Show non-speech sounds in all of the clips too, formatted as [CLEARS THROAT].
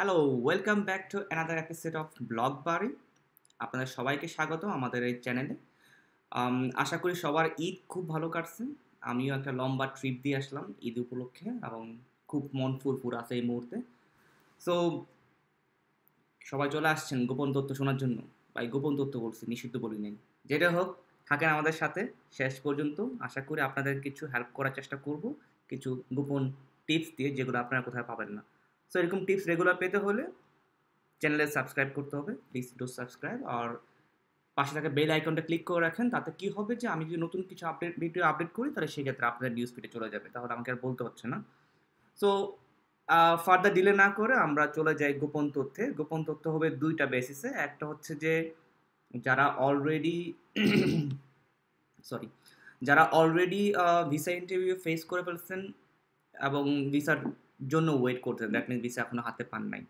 hello welcome back to another episode of blog বাড়ি আপনাদের সবাইকে স্বাগত আমাদের এই চ্যানেলে আশা করি সবার ঈদ খুব ভালো কাটছে আমিও একটা লম্বা ট্রিপ দিয়ে আসলাম ঈদ উপলক্ষে এবং খুব মন ফুরফুর আছে এই মুহূর্তে সো সবাই চলে আসছেন গোপন তথ্য শোনার জন্য বা গোপন তথ্য বলছি নিষিদ্ধ বলি নেই যেটা হোক থাকেন আমাদের সাথে শেষ পর্যন্ত আশা করি আপনাদের কিছু হেল্প করার চেষ্টা করব কিছু গোপন টিপস দিয়ে যেগুলো আপনারা কোথায় পাবেন না সো এরকম টিপস রেগুলার পেতে হলে চ্যানেলে সাবস্ক্রাইব করতে হবে প্লিজ ডু সাবস্ক্রাইব আর পাশে থাকা বেল আইকনটা ক্লিক করে রাখেন তাতে কি হবে যে আমি যদি নতুন কিছু আপডেট ভিডিও আপডেট করি তাহলে সেক্ষেত্রে আপনার নিউজ ফিডে চলে যাবে তাহলে আমাকে আর বলতে হচ্ছে না সো ফার্দার ডিলে না করে আমরা চলে যাই গোপন তথ্যে গোপন তথ্য হবে দুইটা বেসিসে একটা হচ্ছে যে যারা অলরেডি সরি [COUGHS] যারা অলরেডি ভিসা ইন্টারভিউ ফেস করে ফেলছেন এবং ভিসার জন্য ওয়েট করতেছেন দ্যাট মিন ভিসা এখনও হাতে পান নাই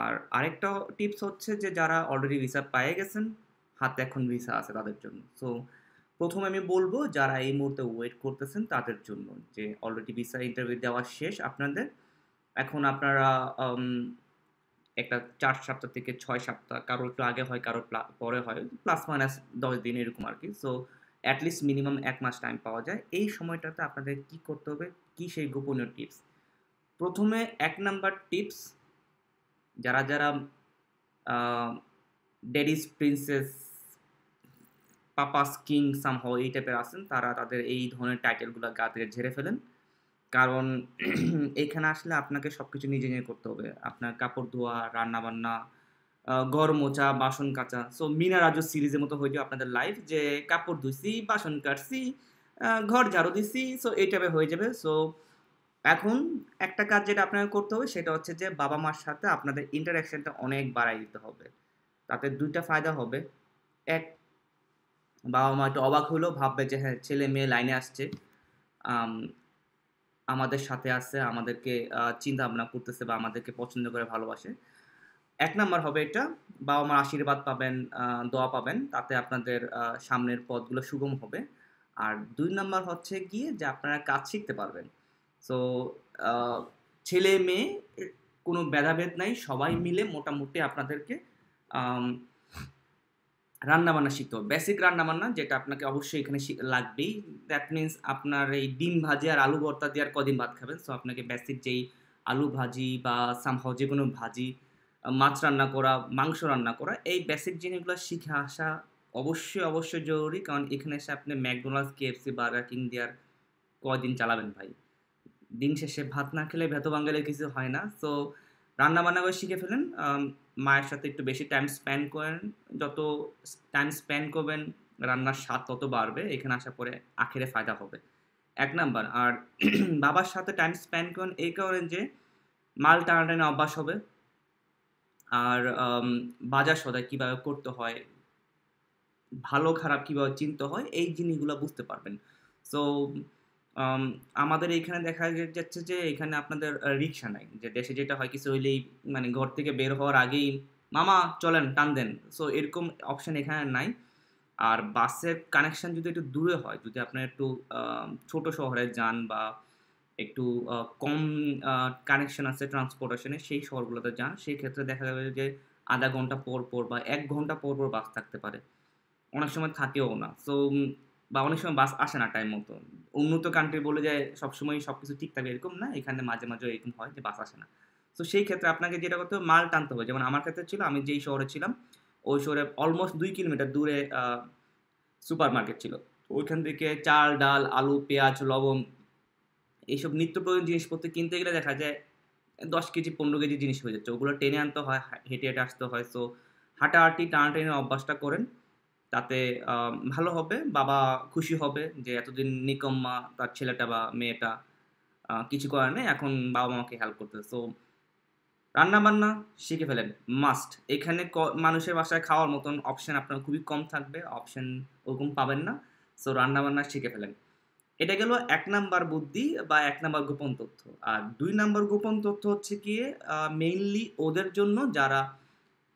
আর আরেকটা টিপস হচ্ছে যে যারা অলরেডি ভিসা পায়ে গেছেন হাতে এখন ভিসা আছে তাদের জন্য সো প্রথমে আমি বলবো যারা এই মুহূর্তে ওয়েট করতেছেন তাদের জন্য যে অলরেডি ভিসা ইন্টারভিউ দেওয়া শেষ আপনাদের এখন আপনারা একটা চার সপ্তাহ থেকে ছয় সপ্তাহ কারোর একটু আগে হয় কারোর পরে হয় প্লাস মাইনাস দশ দিন এরকম আর কি সো অ্যাটলিস্ট মিনিমাম এক মাস টাইম পাওয়া যায় এই সময়টাতে আপনাদের কি করতে হবে কি সেই গোপনীয় টিপস প্রথমে এক নাম্বার টিপস যারা যারা daddy's princess papa's king somehow এই টাইপের আসেন তারা তাদের এই ধরনের টাইটেলগুলো গা থেকে ঝেড়ে ফেলেন কারণ [CLEARS THROAT] এখানে আসলে আপনাকে সব কিছু নিজে নিজে করতে হবে আপনার কাপড় ধোয়া রান্নাবান্না ঘর মোচা বাসন কাচা সো মিনা রাজু সিরিজের মতো হয়ে যাবে আপনাদের লাইফ যে কাপড় ধুইছি বাসন কাটছি ঘর ঝাড়ু দিছি সো এই টাইপের হয়ে যাবে সো এখন একটা কাজ যেটা আপনাকে করতে হবে সেটা হচ্ছে যে বাবা মার সাথে আপনাদের ইন্টারাকশনটা অনেক বাড়াই দিতে হবে তাতে দুইটা ফায়দা হবে এক বাবা মা একটু অবাক হলো ভাববে যে হ্যাঁ ছেলে মেয়ে লাইনে আসছে আমাদের সাথে আছে আমাদেরকে চিন্তা ভাবনা করতেছে বা আমাদেরকে পছন্দ করে ভালোবাসে এক নাম্বার হবে এটা বাবা মার আশীর্বাদ পাবেন দোয়া পাবেন তাতে আপনাদের সামনের পথগুলো সুগম হবে আর দুই নাম্বার হচ্ছে গিয়ে যে আপনারা কাজ শিখতে পারবেন সো ছেলে মেয়ে কোনো ভেদাভেদ নাই সবাই মিলে মোটামুটি আপনাদেরকে রান্নাবান্না শিখতে হবে বেসিক রান্নাবান্না যেটা আপনাকে অবশ্যই এখানে লাগবেই দ্যাট মিন্স আপনার এই ডিম ভাজি আর আলু ভর্তা দিয়ে আর কদিন ভাত খাবেন সো আপনাকে বেসিক যেই আলু ভাজি বা সামহাও যে কোনো ভাজি মাছ রান্না করা মাংস রান্না করা এই বেসিক জিনিসগুলো শিখে আসা অবশ্যই অবশ্যই জরুরি কারণ এখানে এসে আপনি ম্যাকডোনাল্ডস কেএফসি বার্গার কিং দেওয়ার কদিন চালাবেন ভাই দিন শেষে ভাত না খেলে ভেত বাঙালির কিছু হয় না তো রান্না বান্না করে শিখে ফেলেন মায়ের সাথে একটু বেশি টাইম স্পেন্ড করেন যত টাইম স্পেন্ড করবেন রান্নার স্বাদ তত বাড়বে এখানে আসার পরে আখেরে ফায়দা হবে এক নাম্বার আর [CLEARS THROAT] বাবার সাথে টাইম স্পেন্ড করেন এই কারণে যে মাল টানাটানি অভ্যাস হবে আর বাজার সদায় কীভাবে করতে হয় ভালো খারাপ কীভাবে চিনতে হয় এই জিনিসগুলো বুঝতে পারবেন সো আমাদের এইখানে দেখা যাচ্ছে যে এখানে আপনাদের রিক্সা নাই যে দেশে যেটা হয় কিছু হইলেই মানে ঘর থেকে বের হওয়ার আগেই মামা চলেন টান দেন সো এরকম অপশান এখানে নাই আর বাসের কানেকশান যদি একটু দূরে হয় যদি আপনার একটু ছোট শহরে যান বা একটু কম কানেকশন আছে ট্রান্সপোর্টেশনে সেই শহরগুলোতে যান সেই ক্ষেত্রে দেখা যাবে যে আধা ঘন্টা পর পর বা এক ঘন্টা পর পর বাস থাকতে পারে অনেক সময় থাকেও না সো বা অনেক সময় বাস আসে না টাইম মতো উন্নত কান্ট্রি বলে যে সবসময় সব কিছু ঠিক থাকে এরকম না এখানে মাঝে মাঝে এরকম হয় যে বাস আসে না তো সেই ক্ষেত্রে আপনাকে যেটা করতে হবে মাল টানতে হবে যেমন আমার ক্ষেত্রে ছিল আমি যেই শহরে ছিলাম ওই শহরে অলমোস্ট দুই কিলোমিটার দূরে সুপার মার্কেট ছিল ওইখান থেকে চাল ডাল আলু পেঁয়াজ লবণ এইসব নিত্য প্রয়োজন জিনিসপত্র কিনতে গেলে দেখা যায় দশ কেজি পনেরো কেজি জিনিস হয়ে যাচ্ছে ওগুলো টেনে আনতে হয় হেঁটে হেঁটে আসতে হয় সো হাঁটাহাঁটি টানা টেনে অভ্যাসটা করেন তাতে ভালো হবে বাবা খুশি হবে যে এতদিন নিকম্মা তার ছেলেটা বা মেয়েটা কিছু করার নেই এখন বাবা মাকে হেল্প করতে সো রান্না বান্না শিখে ফেলেন মাস্ট এখানে মানুষের বাসায় খাওয়ার মতন অপশন আপনার খুবই কম থাকবে অপশন ওরকম পাবেন না সো রান্না বান্না শিখে ফেলেন এটা গেল এক নাম্বার বুদ্ধি বা এক নাম্বার গোপন তথ্য আর দুই নাম্বার গোপন তথ্য হচ্ছে কি মেইনলি ওদের জন্য যারা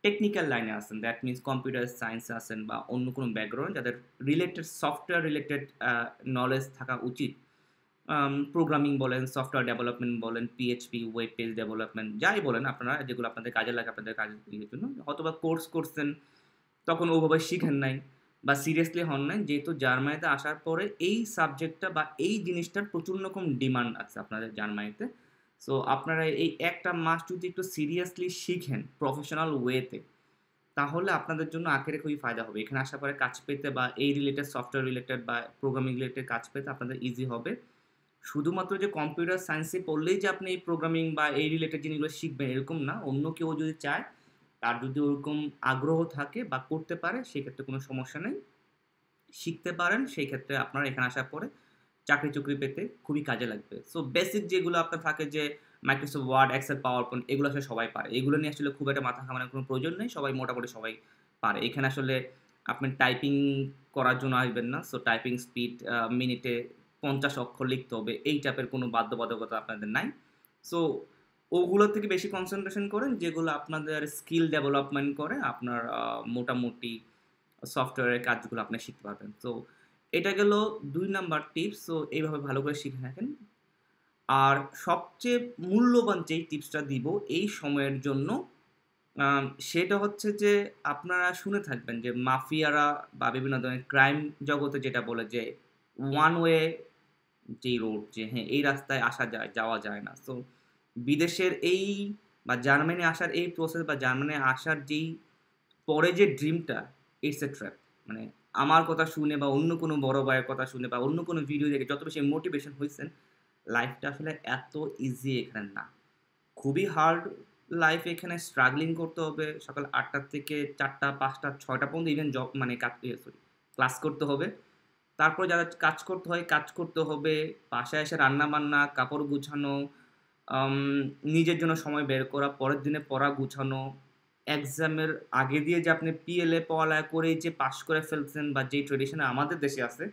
টেকনিক্যাল লাইনে আসেন দ্যাট মিনস কম্পিউটার সায়েন্স আসেন বা অন্য কোনো ব্যাকগ্রাউন্ড যাদের রিলেটেড সফটওয়্যার রিলেটেড নলেজ থাকা উচিত প্রোগ্রামিং বলেন সফটওয়্যার ডেভেলপমেন্ট বলেন পিএইচপি ওয়েব পেজ ডেভেলপমেন্ট যাই বলেন আপনারা যেগুলো আপনাদের কাজে লাগে আপনাদের কাজের জন্য অথবা কোর্স করছেন তখন ওভাবে শিখেন নাই বা সিরিয়াসলি হন নাই যেহেতু জার্মানিতে আসার পরে এই সাবজেক্টটা বা এই জিনিসটার প্রচুর রকম ডিমান্ড আছে আপনাদের জার্মানিতে সো আপনারা এই একটা মাস যদি একটু সিরিয়াসলি শিখেন প্রফেশনাল ওয়েতে তাহলে আপনাদের জন্য আখেরে খুবই ফায়দা হবে এখানে আসার পরে কাজ পেতে বা এই রিলেটেড সফটওয়্যার রিলেটেড বা প্রোগ্রামিং রিলেটেড কাজ পেতে আপনাদের ইজি হবে শুধুমাত্র যে কম্পিউটার সায়েন্সে পড়লেই যে আপনি এই প্রোগ্রামিং বা এই রিলেটেড জিনিসগুলো শিখবেন এরকম না অন্য কেউ যদি চায় তার যদি ওরকম আগ্রহ থাকে বা করতে পারে সেক্ষেত্রে কোনো সমস্যা নেই শিখতে পারেন সেই ক্ষেত্রে আপনারা এখানে আসার পরে চাকরি চুকরি পেতে খুবই কাজে লাগবে সো বেসিক যেগুলো আপনার থাকে যে Microsoft Word Excel PowerPoint এগুলো আসলে সবাই পারে এগুলো নিয়ে আসলে খুব একটা মাথা ঘামানোর কোনো প্রয়োজন নেই সবাই মোটামুটি সবাই পারে এখানে আসলে আপনি টাইপিং করার জন্য আসবেন না সো টাইপিং স্পিড মিনিটে পঞ্চাশ অক্ষর লিখতে হবে এই টাইপের কোনো বাধ্যবাধকতা আপনাদের নাই সো ওগুলোর থেকে বেশি কনসেন্ট্রেশন করেন যেগুলো আপনাদের স্কিল ডেভেলপমেন্ট করে আপনার মোটামুটি সফটওয়্যারের কাজগুলো আপনি শিখতে পারবেন তো এটা গেল দুই নাম্বার টিপস তো এইভাবে ভালো করে শিখে থাকেন আর সবচেয়ে মূল্যবান যেই টিপসটা দিব এই সময়ের জন্য সেটা হচ্ছে যে আপনারা শুনে থাকবেন যে মাফিয়ারা বা বিভিন্ন ধরনের ক্রাইম জগতে যেটা বলে যে ওয়ান ওয়ে যেই রোড যে হ্যাঁ এই রাস্তায় আসা যায় যাওয়া যায় না তো বিদেশের এই বা জার্মানি আসার এই প্রসেস বা জার্মানি আসার যেই পরে যে ড্রিমটা ইটস এ ট্র্যাপ মানে আমার কথা শুনে বা অন্য কোনো বড় ভাইয়ের কথা শুনে বা অন্য কোনো ভিডিও দেখে যত বেশি মোটিভেশন হয়েছেন লাইফটা আসলে এত ইজি এখানে না খুবই হার্ড লাইফ এখানে স্ট্রাগলিং করতে হবে সকাল আটটার থেকে চারটা পাঁচটা ছয়টা পর্যন্ত ইভেন জব মানে কাজ সরি ক্লাস করতে হবে তারপর যারা কাজ করতে হয় কাজ করতে হবে বাসায় এসে রান্নাবান্না কাপড় গুছানো নিজের জন্য সময় বের করা পরের দিনে পড়া গুছানো এক্সামের আগে দিয়ে যে আপনি পিএলএ পড়ালেখা করে যে পাস করে ফেলছেন বা যেই ট্রেডিশন আমাদের দেশে আছে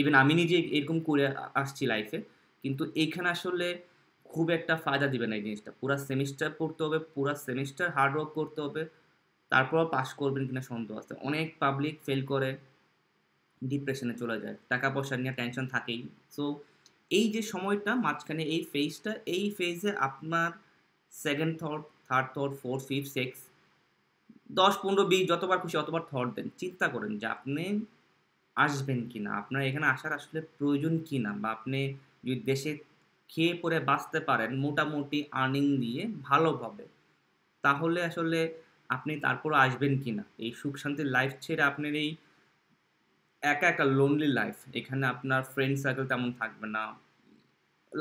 ইভেন আমি নিজে এরকম করে আসছি লাইফে কিন্তু এইখানে আসলে খুব একটা ফায়দা দিবে না এই জিনিসটা পুরা সেমিস্টার পড়তে হবে পুরা সেমিস্টার হার্ডওয়ার্ক করতে হবে তারপরও পাস করবেন কিনা সন্দেহ আছে অনেক পাবলিক ফেল করে ডিপ্রেশনে চলে যায় টাকা পয়সা নিয়ে টেনশন থাকেই সো এই যে সময়টা মাঝখানে এই ফেজটা এই ফেজে আপনার second third third third fourth fifth six দশ পনেরো বিশ যতবার খুশি অতবার থট দেন চিন্তা করেন যে আপনি আসবেন কি না আপনার এখানে আসার আসলে প্রয়োজন কি না বা আপনি যদি দেশে খেয়ে পরে বাঁচতে পারেন মোটামুটি আর্নিং দিয়ে ভালোভাবে তাহলে আসলে আপনি তারপর আসবেন কি না এই সুখ শান্তির লাইফ ছেড়ে আপনার এই একা একটা লোনলি লাইফ এখানে আপনার ফ্রেন্ড সার্কেল তেমন থাকবে না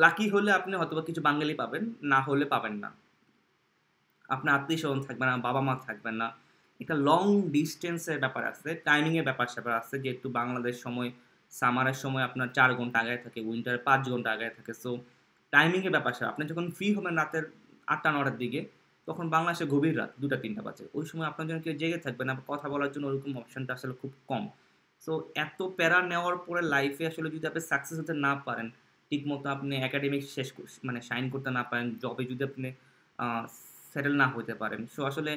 লাকি হলে আপনি হয়তো কিছু বাঙালি পাবেন না হলে পাবেন না আপনার আত্মীয় স্বজন থাকবে না বাবা মা থাকবে না এটা লং ডিস্টেন্সের ব্যাপার আছে টাইমিংয়ের ব্যাপার স্যাপার আছে যেহেতু বাংলাদেশ সময় সামারের সময় আপনার চার ঘন্টা আগায় থাকে উইন্টারে পাঁচ ঘন্টা আগায় থাকে সো টাইমিংয়ের ব্যাপার স্যাপার আপনি যখন ফ্রি হবেন রাতের আটটা নটার দিকে তখন বাংলাদেশে গভীর রাত দুটা তিনটা বাজে ওই সময় আপনার জন্য কেউ জেগে থাকবেন না কথা বলার জন্য ওরকম অপশনটা আসলে খুব কম সো এত প্যারা নেওয়ার পরে লাইফে আসলে যদি আপনি সাকসেস হতে না পারেন ঠিকমতো আপনি একাডেমিক শেষ মানে সাইন করতে না পারেন জবে যদি আপনি সেটেল না হতে পারেন সো আসলে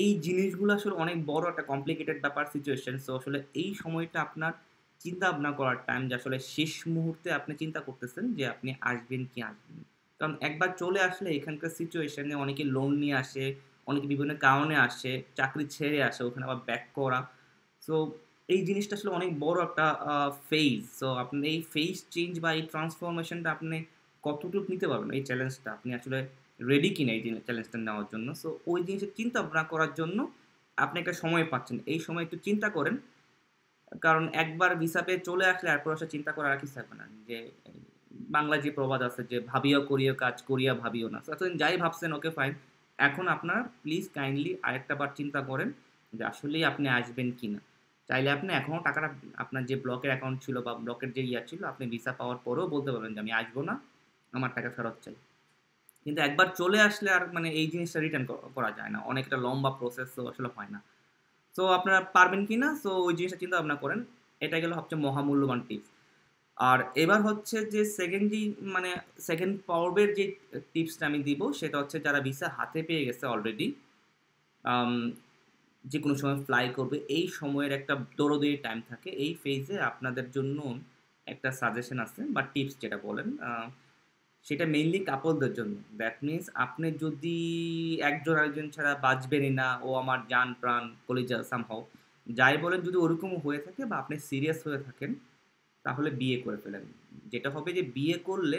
এই জিনিসগুলো আসলে অনেক বড় একটা কমপ্লিকেটেড ব্যাপার সিচুয়েশন সো আসলে এই সময়টা আপনার চিন্তা ভাবনা করার টাইম যে আসলে শেষ মুহূর্তে আপনি চিন্তা করতেছেন যে আপনি আসবেন কি আসবেন কারণ একবার চলে আসলে এখানকার সিচুয়েশনে অনেকে লোন নিয়ে আসে অনেকে বিভিন্ন কারণে আসে চাকরি ছেড়ে আসে ওখানে আবার ব্যাক করা সো এই জিনিসটা আসলে অনেক বড় একটা ফেজ সো আপনি এই ফেজ চেঞ্জ বা এই ট্রান্সফরমেশনটা আপনি কতটুকু নিতে পারবেন এই চ্যালেঞ্জটা আপনি আসলে রেডি কিনা এই চ্যালেঞ্জটা নেওয়ার জন্য সো ওই জিনিসের চিন্তা ভাবনা করার জন্য আপনি একটা সময় পাচ্ছেন এই সময় একটু চিন্তা করেন কারণ একবার ভিসা চলে আসলে এরপর একটা চিন্তা করার আর কি থাকবে না যে বাংলা যে প্রবাদ আছে যে ভাবিও করিও কাজ করিয়া ভাবিও না এতদিন যাই ভাবছেন ওকে ফাইন এখন আপনার প্লিজ কাইন্ডলি আরেকটা বার চিন্তা করেন যে আসলেই আপনি আসবেন কি না চাইলে আপনি এখনও টাকাটা আপনার যে ব্লকের অ্যাকাউন্ট ছিল বা ব্লকের যে ইয়া ছিল আপনি ভিসা পাওয়ার পরেও বলতে পারবেন যে আমি আসবো না আমার টাকা ফেরত চাই কিন্তু একবার চলে আসলে আর মানে এই জিনিসটা রিটার্ন করা যায় না অনেকটা লম্বা প্রসেস তো আসলে হয় না সো আপনারা পারবেন কি না সো ওই জিনিসটা চিন্তা ভাবনা করেন এটা গেল সবচেয়ে মহামূল্যবান টিপস আর এবার হচ্ছে যে সেকেন্ড যে মানে সেকেন্ড পর্বের যে টিপসটা আমি দিব সেটা হচ্ছে যারা ভিসা হাতে পেয়ে গেছে অলরেডি যে কোনো সময় ফ্লাই করবে এই সময়ের একটা দৌড়দৌড়ি টাইম থাকে এই ফেজে আপনাদের জন্য একটা সাজেশন আছে বা টিপস যেটা বলেন সেটা মেইনলি কাপলদের জন্য দ্যাট মিনস আপনি যদি একজন আরেকজন ছাড়া বাঁচবেনই না ও আমার যান প্রাণ কলিজা সামহাও যাই বলেন যদি ওরকম হয়ে থাকে বা আপনি সিরিয়াস হয়ে থাকেন তাহলে বিয়ে করে ফেলেন যেটা হবে যে বিয়ে করলে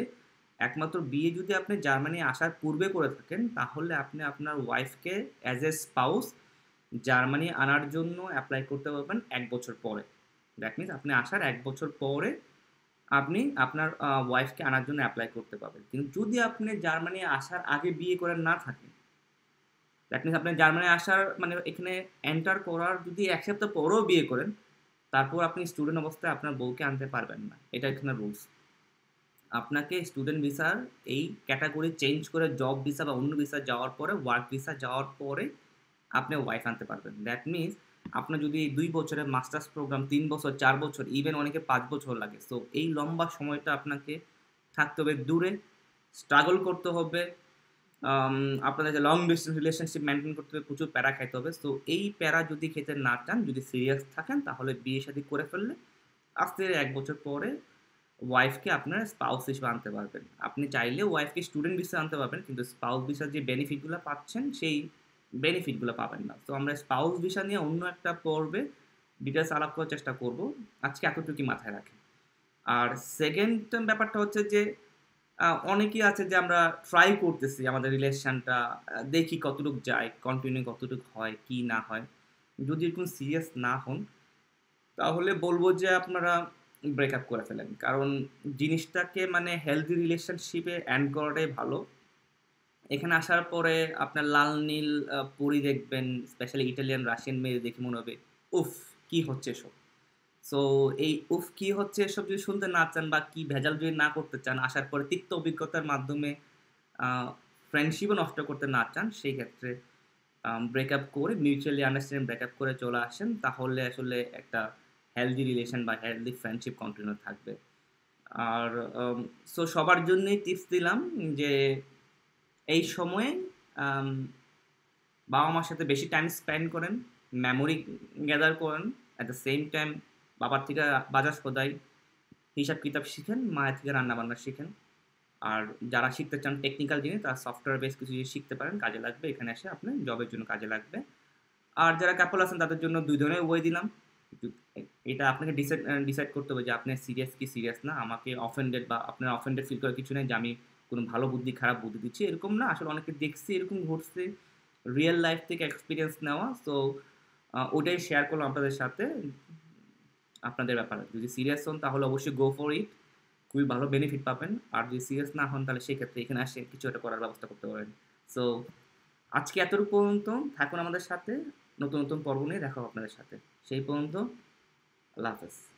একমাত্র বিয়ে যদি আপনি জার্মানি আসার পূর্বে করে থাকেন তাহলে আপনি আপনার ওয়াইফকে অ্যাজ এ স্পাউস জার্মানি আনার জন্য অ্যাপ্লাই করতে পারবেন এক বছর পরে দ্যাট মিনস আপনি আসার এক বছর পরে আপনি আপনার ওয়াইফকে আনার জন্য অ্যাপ্লাই করতে পারবেন কিন্তু যদি আপনি জার্মানি আসার আগে বিয়ে করেন না থাকেন দ্যাট মিনস আপনি জার্মানি আসার মানে এখানে এন্টার করার যদি এক সপ্তাহ পরেও বিয়ে করেন তারপর আপনি স্টুডেন্ট অবস্থায় আপনার বউকে আনতে পারবেন না এটা এখানে রুলস আপনাকে স্টুডেন্ট ভিসার এই ক্যাটাগরি চেঞ্জ করে জব ভিসা বা অন্য ভিসা যাওয়ার পরে ওয়ার্ক ভিসা যাওয়ার পরে আপনি ওয়াইফ আনতে পারবেন দ্যাট মিনস আপনার যদি এই দুই বছরের মাস্টার্স প্রোগ্রাম তিন বছর চার বছর ইভেন অনেকে পাঁচ বছর লাগে সো এই লম্বা সময়টা আপনাকে থাকতে হবে দূরে স্ট্রাগল করতে হবে আপনাদেরকে লং ডিস্টেন্স রিলেশনশিপ মেনটেন করতে হবে প্রচুর প্যারা খাইতে হবে সো এই প্যারা যদি খেতে না চান যদি সিরিয়াস থাকেন তাহলে বিয়ে শাদী করে ফেললে আস্তে এক বছর পরে ওয়াইফকে আপনার স্পাউস হিসেবে আনতে পারবেন আপনি চাইলে ওয়াইফকে স্টুডেন্ট বিষয়ে আনতে পারবেন কিন্তু স্পাউস ভিসার যে বেনিফিটগুলো পাচ্ছেন সেই বেনিফিটগুলো পাবেন না তো আমরা স্পাউস ভিসা নিয়ে অন্য একটা পর্বে ডিটেলস আলাপ করার চেষ্টা করব আজকে এতটুকু মাথায় রাখেন আর সেকেন্ড ব্যাপারটা হচ্ছে যে অনেকেই আছে যে আমরা ট্রাই করতেছি আমাদের রিলেশনটা দেখি কতটুক যায় কন্টিনিউ কতটুকু হয় কি না হয় যদি এরকম সিরিয়াস না হন তাহলে বলবো যে আপনারা ব্রেকআপ করে ফেলেন কারণ জিনিসটাকে মানে হেলদি রিলেশনশিপে অ্যান্ড করাটাই ভালো এখানে আসার পরে আপনার লাল নীল পুরি দেখবেন স্পেশালি ইটালিয়ান রাশিয়ান মেয়ে দেখে মনে হবে উফ কি হচ্ছে এসব সো এই উফ কি হচ্ছে এসব যদি শুনতে না চান বা কি ভেজাল যদি না করতে চান আসার পরে তিক্ত অভিজ্ঞতার মাধ্যমে ফ্রেন্ডশিপও নষ্ট করতে না চান সেই ক্ষেত্রে ব্রেকআপ করে মিউচুয়ালি আন্ডারস্ট্যান্ডিং ব্রেকআপ করে চলে আসেন তাহলে আসলে একটা হেলদি রিলেশন বা হেলদি ফ্রেন্ডশিপ কন্টিনিউ থাকবে আর সো সবার জন্যই টিপস দিলাম যে এই সময়ে বাবা মার সাথে বেশি টাইম স্পেন্ড করেন মেমোরি গ্যাদার করেন অ্যাট দ্য সেম টাইম বাবার থেকে বাজার সদাই হিসাব কিতাব শিখেন মায়ের থেকে রান্নাবান্না শিখেন আর যারা শিখতে চান টেকনিক্যাল জিনিস তারা সফটওয়্যার বেস কিছু জিনিস শিখতে পারেন কাজে লাগবে এখানে এসে আপনার জবের জন্য কাজে লাগবে আর যারা কাপল আছেন তাদের জন্য দুই ধরনের বই দিলাম এটা আপনাকে ডিসাইড ডিসাইড করতে হবে যে আপনি সিরিয়াস কি সিরিয়াস না আমাকে অফেন্ডেড বা আপনার অফেন্ডেড ফিল করার কিছু নেই যে আমি কোনো ভালো বুদ্ধি খারাপ বুদ্ধি দিচ্ছে এরকম না আসলে অনেকে দেখছে এরকম ঘটছে রিয়েল লাইফ থেকে এক্সপিরিয়েন্স নেওয়া তো ওটাই শেয়ার করলাম আপনাদের সাথে আপনাদের ব্যাপারে যদি সিরিয়াস হন তাহলে অবশ্যই গো ফর ইট খুবই ভালো বেনিফিট পাবেন আর যদি সিরিয়াস না হন তাহলে সেক্ষেত্রে এখানে আসে কিছু একটা করার ব্যবস্থা করতে পারেন সো আজকে এতটুকু পর্যন্ত থাকুন আমাদের সাথে নতুন নতুন পর্ব নিয়ে দেখাও আপনাদের সাথে সেই পর্যন্ত আল্লাহ হাফেজ